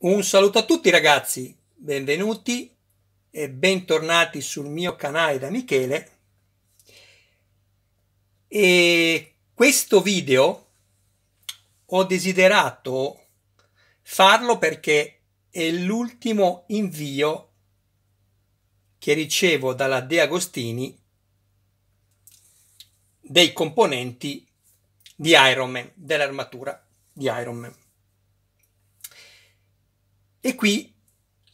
Un saluto a tutti ragazzi, benvenuti e bentornati sul mio canale da Michele. E questo video ho desiderato farlo perché è l'ultimo invio che ricevo dalla De Agostini dei componenti di Iron Man, dell'armatura di Iron Man e qui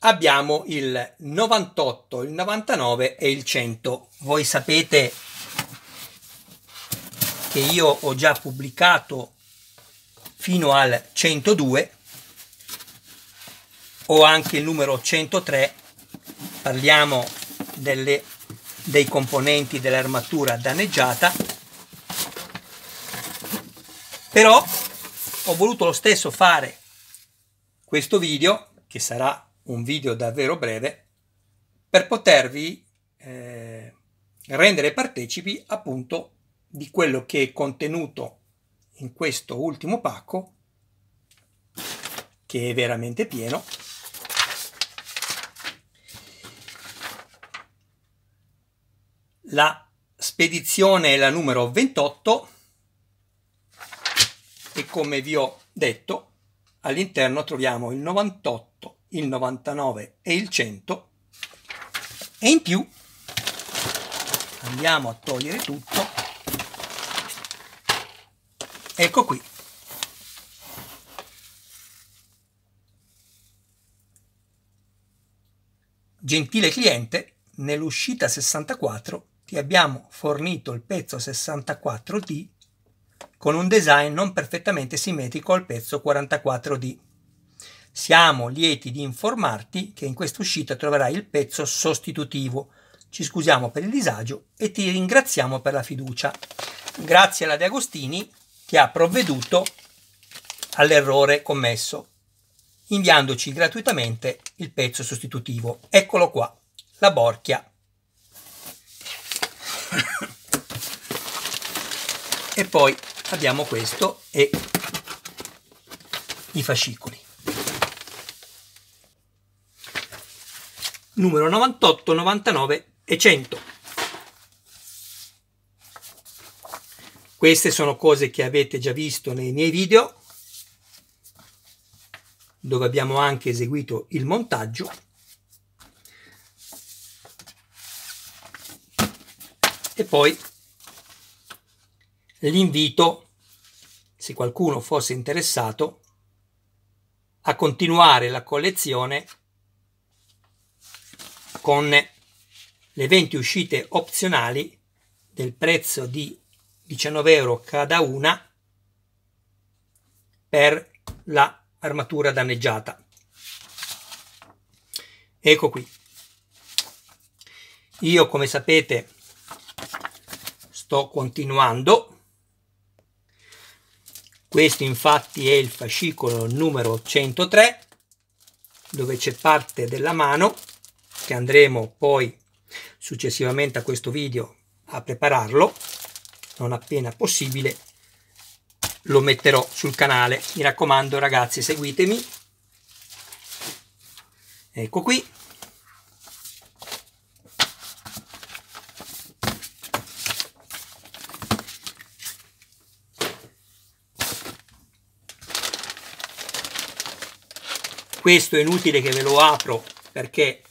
abbiamo il 98, il 99 e il 100. Voi sapete che io ho già pubblicato fino al 102, o anche il numero 103, parliamo delle, dei componenti dell'armatura danneggiata, però ho voluto lo stesso fare questo video che sarà un video davvero breve, per potervi eh, rendere partecipi appunto di quello che è contenuto in questo ultimo pacco, che è veramente pieno, la spedizione è la numero 28 e come vi ho detto All'interno troviamo il 98, il 99 e il 100 e in più andiamo a togliere tutto. Ecco qui. Gentile cliente, nell'uscita 64 ti abbiamo fornito il pezzo 64D con un design non perfettamente simmetrico al pezzo 44D. Siamo lieti di informarti che in questa uscita troverai il pezzo sostitutivo. Ci scusiamo per il disagio e ti ringraziamo per la fiducia. Grazie alla De Agostini che ha provveduto all'errore commesso, inviandoci gratuitamente il pezzo sostitutivo. Eccolo qua, la borchia. e poi abbiamo questo e i fascicoli. Numero 98, 99 e 100. Queste sono cose che avete già visto nei miei video, dove abbiamo anche eseguito il montaggio. E poi l'invito, se qualcuno fosse interessato, a continuare la collezione con le 20 uscite opzionali del prezzo di 19 euro cada una per la armatura danneggiata. Ecco qui. Io, come sapete, sto continuando questo infatti è il fascicolo numero 103 dove c'è parte della mano che andremo poi successivamente a questo video a prepararlo non appena possibile lo metterò sul canale mi raccomando ragazzi seguitemi ecco qui questo è inutile che ve lo apro perché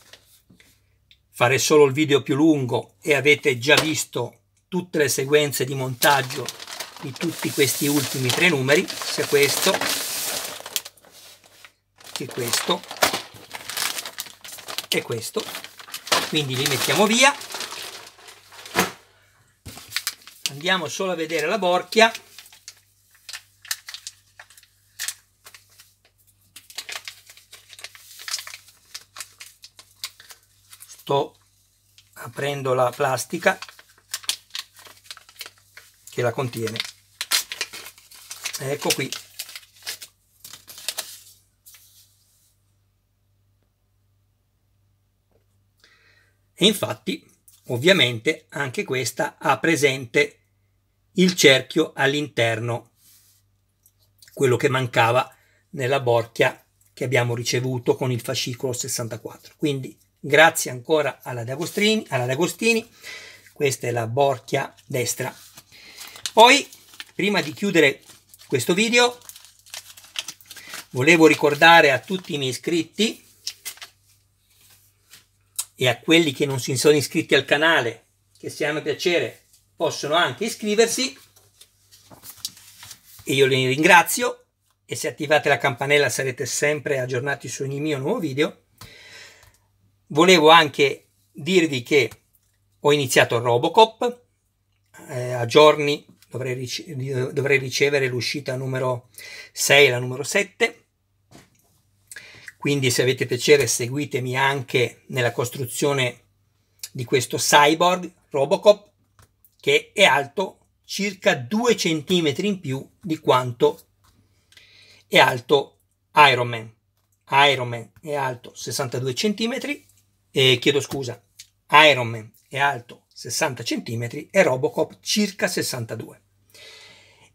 fare solo il video più lungo e avete già visto tutte le sequenze di montaggio di tutti questi ultimi tre numeri, sia questo che questo e questo. Quindi li mettiamo via. Andiamo solo a vedere la borchia. sto aprendo la plastica che la contiene ecco qui e infatti ovviamente anche questa ha presente il cerchio all'interno quello che mancava nella borchia che abbiamo ricevuto con il fascicolo 64 quindi Grazie ancora alla D'Agostini, alla D'Agostini. Questa è la borchia destra. Poi, prima di chiudere questo video, volevo ricordare a tutti i miei iscritti e a quelli che non si sono iscritti al canale, che se hanno piacere possono anche iscriversi e io li ringrazio e se attivate la campanella sarete sempre aggiornati su ogni mio nuovo video volevo anche dirvi che ho iniziato Robocop, eh, a giorni dovrei, rice dovrei ricevere l'uscita numero 6 e la numero 7. Quindi se avete piacere seguitemi anche nella costruzione di questo cyborg Robocop che è alto circa 2 cm in più di quanto è alto Iron Man. Iron Man è alto 62 cm eh, chiedo scusa, Iron Man è alto 60 cm e Robocop circa 62.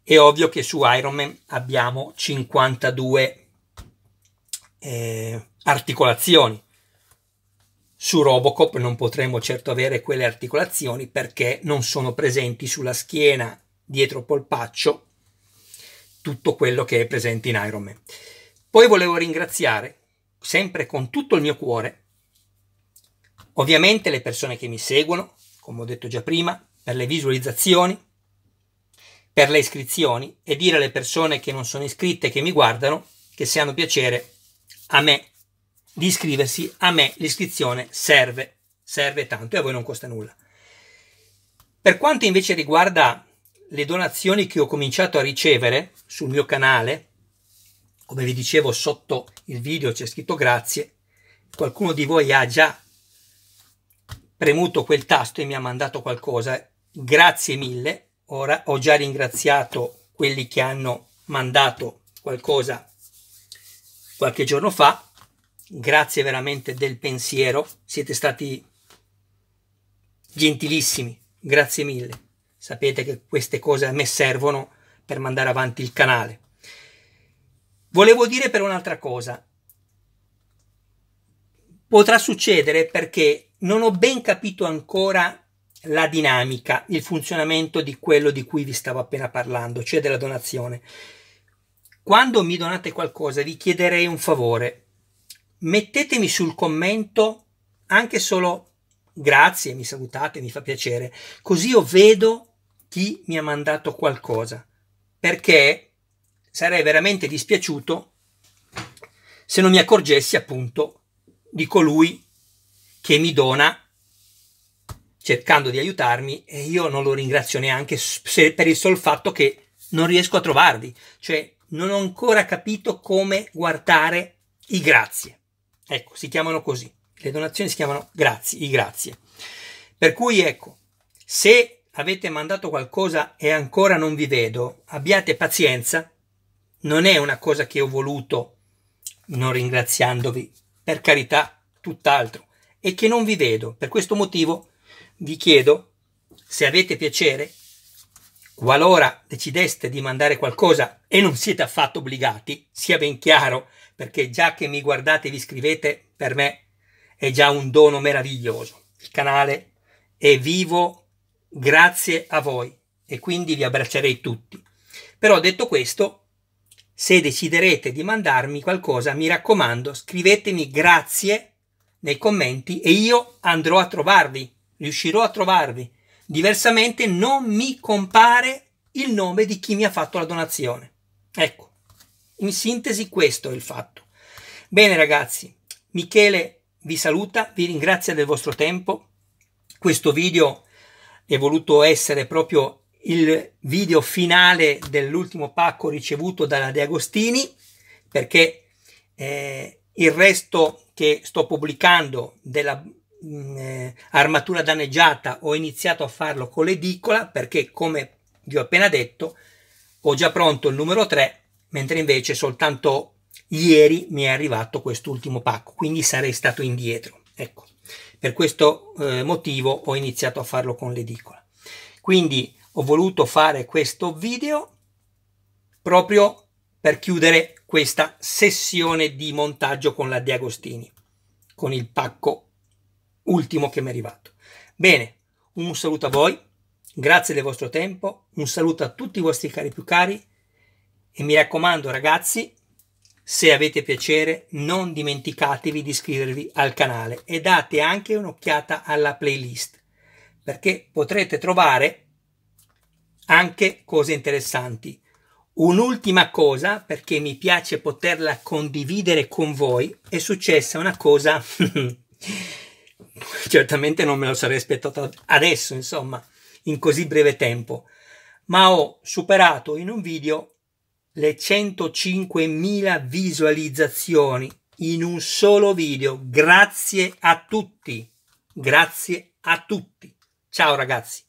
È ovvio che su Iron Man abbiamo 52 eh, articolazioni. Su Robocop non potremo certo avere quelle articolazioni perché non sono presenti sulla schiena dietro polpaccio tutto quello che è presente in Iron Man. Poi volevo ringraziare sempre con tutto il mio cuore Ovviamente le persone che mi seguono, come ho detto già prima, per le visualizzazioni, per le iscrizioni e dire alle persone che non sono iscritte che mi guardano che se hanno piacere a me di iscriversi, a me l'iscrizione serve, serve tanto e a voi non costa nulla. Per quanto invece riguarda le donazioni che ho cominciato a ricevere sul mio canale, come vi dicevo sotto il video c'è scritto grazie, qualcuno di voi ha già premuto quel tasto e mi ha mandato qualcosa. Grazie mille. Ora ho già ringraziato quelli che hanno mandato qualcosa qualche giorno fa. Grazie veramente del pensiero. Siete stati gentilissimi. Grazie mille. Sapete che queste cose a me servono per mandare avanti il canale. Volevo dire per un'altra cosa. Potrà succedere perché non ho ben capito ancora la dinamica, il funzionamento di quello di cui vi stavo appena parlando, cioè della donazione. Quando mi donate qualcosa vi chiederei un favore. Mettetemi sul commento anche solo grazie, mi salutate, mi fa piacere, così io vedo chi mi ha mandato qualcosa, perché sarei veramente dispiaciuto se non mi accorgessi appunto di colui che mi dona cercando di aiutarmi e io non lo ringrazio neanche se per il solo fatto che non riesco a trovarvi, cioè non ho ancora capito come guardare i grazie. Ecco, si chiamano così. Le donazioni si chiamano grazie, i grazie. Per cui ecco, se avete mandato qualcosa e ancora non vi vedo, abbiate pazienza. Non è una cosa che ho voluto non ringraziandovi, per carità, tutt'altro e che non vi vedo. Per questo motivo vi chiedo, se avete piacere, qualora decideste di mandare qualcosa e non siete affatto obbligati, sia ben chiaro, perché già che mi guardate e vi scrivete, per me è già un dono meraviglioso. Il canale è vivo grazie a voi e quindi vi abbraccerei tutti. Però detto questo, se deciderete di mandarmi qualcosa, mi raccomando, scrivetemi grazie nei commenti e io andrò a trovarvi, riuscirò a trovarvi. Diversamente non mi compare il nome di chi mi ha fatto la donazione. Ecco, in sintesi questo è il fatto. Bene ragazzi, Michele vi saluta, vi ringrazia del vostro tempo. Questo video è voluto essere proprio il video finale dell'ultimo pacco ricevuto dalla De Agostini perché eh, il resto che sto pubblicando della mh, mm, eh, armatura danneggiata ho iniziato a farlo con l'edicola perché come vi ho appena detto ho già pronto il numero 3 mentre invece soltanto ieri mi è arrivato quest'ultimo pacco quindi sarei stato indietro ecco per questo eh, motivo ho iniziato a farlo con l'edicola quindi ho voluto fare questo video proprio per chiudere questa sessione di montaggio con la De Agostini, con il pacco ultimo che mi è arrivato. Bene, un saluto a voi, grazie del vostro tempo, un saluto a tutti i vostri cari più cari e mi raccomando ragazzi, se avete piacere non dimenticatevi di iscrivervi al canale e date anche un'occhiata alla playlist perché potrete trovare anche cose interessanti Un'ultima cosa, perché mi piace poterla condividere con voi, è successa una cosa, certamente non me lo sarei aspettato adesso, insomma, in così breve tempo, ma ho superato in un video le 105.000 visualizzazioni in un solo video. Grazie a tutti, grazie a tutti. Ciao ragazzi.